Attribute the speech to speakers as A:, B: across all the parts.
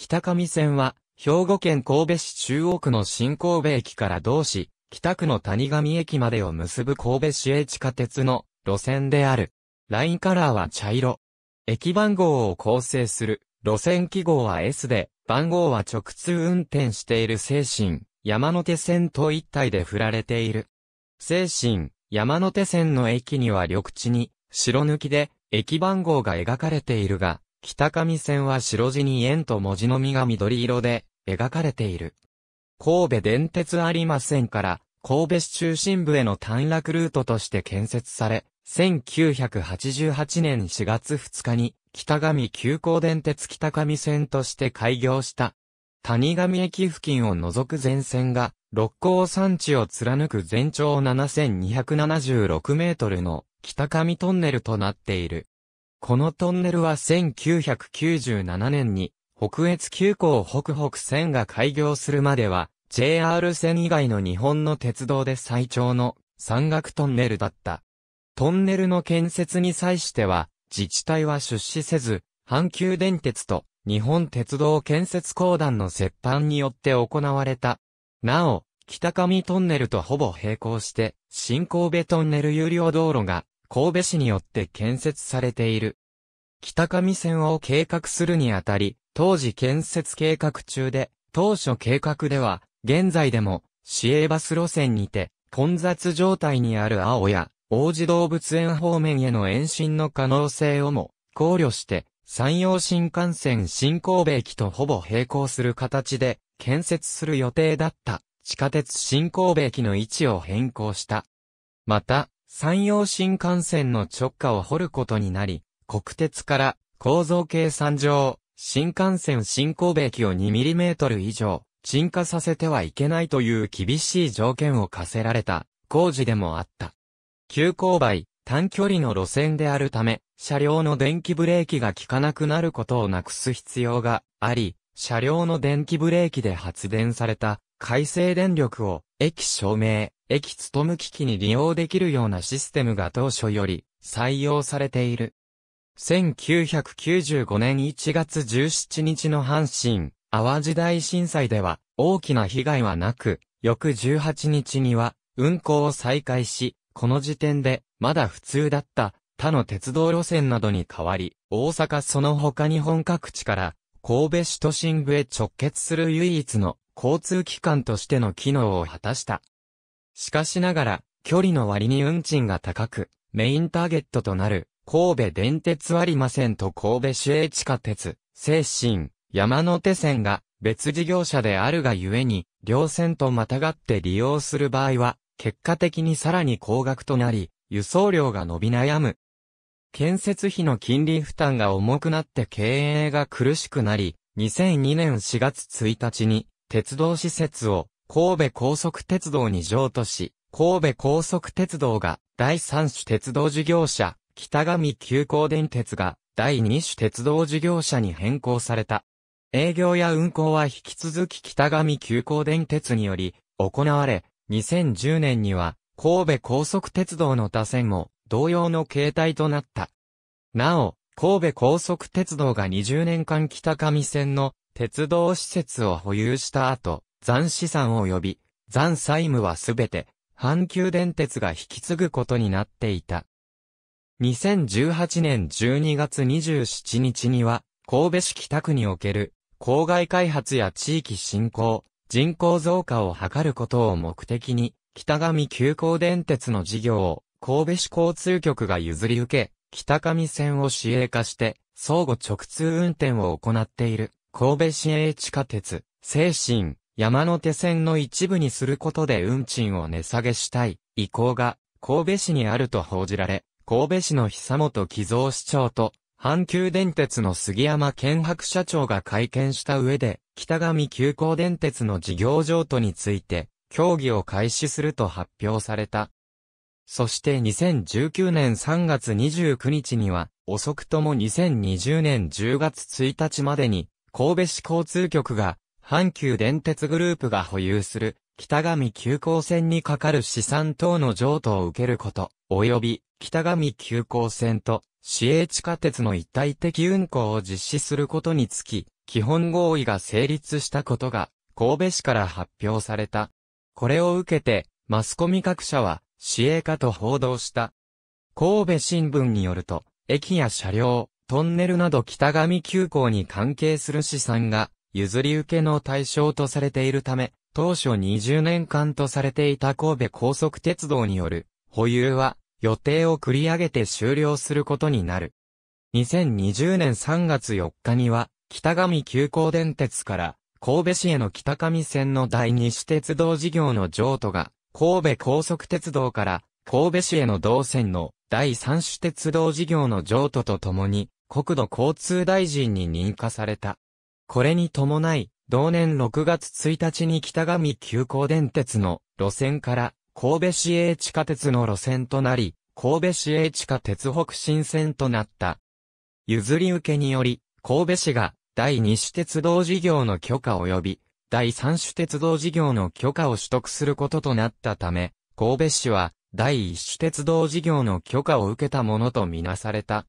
A: 北上線は、兵庫県神戸市中央区の新神戸駅から同市、北区の谷上駅までを結ぶ神戸市営地下鉄の路線である。ラインカラーは茶色。駅番号を構成する路線記号は S で、番号は直通運転している精神、山手線と一体で振られている。精神、山手線の駅には緑地に、白抜きで、駅番号が描かれているが、北上線は白地に円と文字のみが緑色で描かれている。神戸電鉄有馬線から神戸市中心部への短絡ルートとして建設され、1988年4月2日に北上急行電鉄北上線として開業した。谷上駅付近を除く全線が六甲山地を貫く全長7276メートルの北上トンネルとなっている。このトンネルは1997年に、北越急行北北線が開業するまでは、JR 線以外の日本の鉄道で最長の山岳トンネルだった。トンネルの建設に際しては、自治体は出資せず、阪急電鉄と日本鉄道建設公団の接班によって行われた。なお、北上トンネルとほぼ並行して、新神戸トンネル有料道路が神戸市によって建設されている。北上線を計画するにあたり、当時建設計画中で、当初計画では、現在でも、市営バス路線にて、混雑状態にある青や、王子動物園方面への延伸の可能性をも、考慮して、山陽新幹線新神戸駅とほぼ並行する形で、建設する予定だった、地下鉄新神戸駅の位置を変更した。また、山陽新幹線の直下を掘ることになり、国鉄から構造計算上、新幹線新神戸駅を 2mm 以上、沈下させてはいけないという厳しい条件を課せられた工事でもあった。急勾配、短距離の路線であるため、車両の電気ブレーキが効かなくなることをなくす必要があり、車両の電気ブレーキで発電された、回生電力を、駅照明、駅勤務機器に利用できるようなシステムが当初より採用されている。1995年1月17日の阪神、淡路大震災では大きな被害はなく、翌18日には運行を再開し、この時点でまだ普通だった他の鉄道路線などに代わり、大阪その他日本各地から神戸市都心部へ直結する唯一の交通機関としての機能を果たした。しかしながら、距離の割に運賃が高く、メインターゲットとなる、神戸電鉄割ませんと神戸市営地下鉄、精神、山手線が別事業者であるがゆえに、両線とまたがって利用する場合は、結果的にさらに高額となり、輸送量が伸び悩む。建設費の金利負担が重くなって経営が苦しくなり、2002年4月1日に鉄道施設を神戸高速鉄道に譲渡し、神戸高速鉄道が第三種鉄道事業者、北上急行電鉄が第二種鉄道事業者に変更された。営業や運行は引き続き北上急行電鉄により行われ、2010年には神戸高速鉄道の打線も同様の形態となった。なお、神戸高速鉄道が20年間北上線の鉄道施設を保有した後、残資産及び残債務はすべて阪急電鉄が引き継ぐことになっていた。2018年12月27日には神戸市北区における郊外開発や地域振興、人口増加を図ることを目的に北上急行電鉄の事業を神戸市交通局が譲り受け、北上線を市営化して相互直通運転を行っている神戸市営地下鉄、精神、山手線の一部にすることで運賃を値下げしたい意向が神戸市にあると報じられ、神戸市の久本木造市長と阪急電鉄の杉山健博社長が会見した上で、北上急行電鉄の事業譲渡について、協議を開始すると発表された。そして2019年3月29日には、遅くとも2020年10月1日までに、神戸市交通局が阪急電鉄グループが保有する北上急行線にかかる資産等の譲渡を受けること、及び北上急行線と市営地下鉄の一体的運行を実施することにつき、基本合意が成立したことが神戸市から発表された。これを受けて、マスコミ各社は、市営化と報道した。神戸新聞によると、駅や車両、トンネルなど北上急行に関係する資産が、譲り受けの対象とされているため、当初20年間とされていた神戸高速鉄道による保有は予定を繰り上げて終了することになる。2020年3月4日には北上急行電鉄から神戸市への北上線の第二種鉄道事業の譲渡が神戸高速鉄道から神戸市への同線の第三種鉄道事業の譲渡とともに国土交通大臣に認可された。これに伴い、同年6月1日に北上急行電鉄の路線から神戸市営地下鉄の路線となり、神戸市営地下鉄北新線となった。譲り受けにより、神戸市が第2種鉄道事業の許可及び、第3種鉄道事業の許可を取得することとなったため、神戸市は第1種鉄道事業の許可を受けたものとみなされた。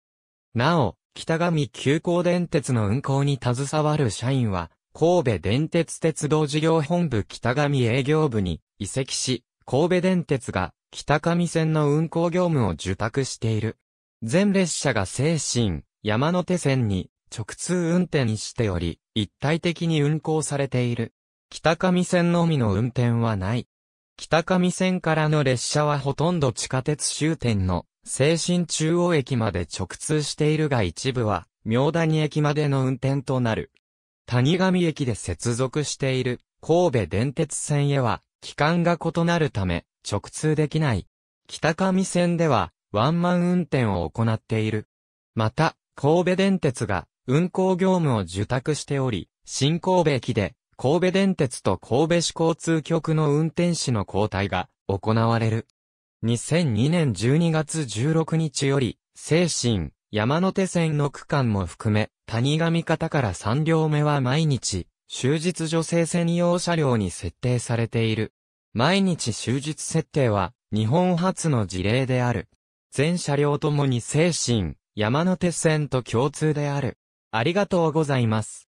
A: なお、北上急行電鉄の運行に携わる社員は、神戸電鉄鉄道事業本部北上営業部に移籍し、神戸電鉄が北上線の運行業務を受託している。全列車が精神、山手線に直通運転しており、一体的に運行されている。北上線のみの運転はない。北上線からの列車はほとんど地下鉄終点の精神中央駅まで直通しているが一部は、明谷駅までの運転となる。谷上駅で接続している神戸電鉄線へは、期間が異なるため、直通できない。北上線では、ワンマン運転を行っている。また、神戸電鉄が運行業務を受託しており、新神戸駅で神戸電鉄と神戸市交通局の運転士の交代が行われる。2002年12月16日より、精神、山手線の区間も含め、谷上方から3両目は毎日、終日女性専用車両に設定されている。毎日終日設定は、日本初の事例である。全車両ともに精神、山手線と共通である。ありがとうございます。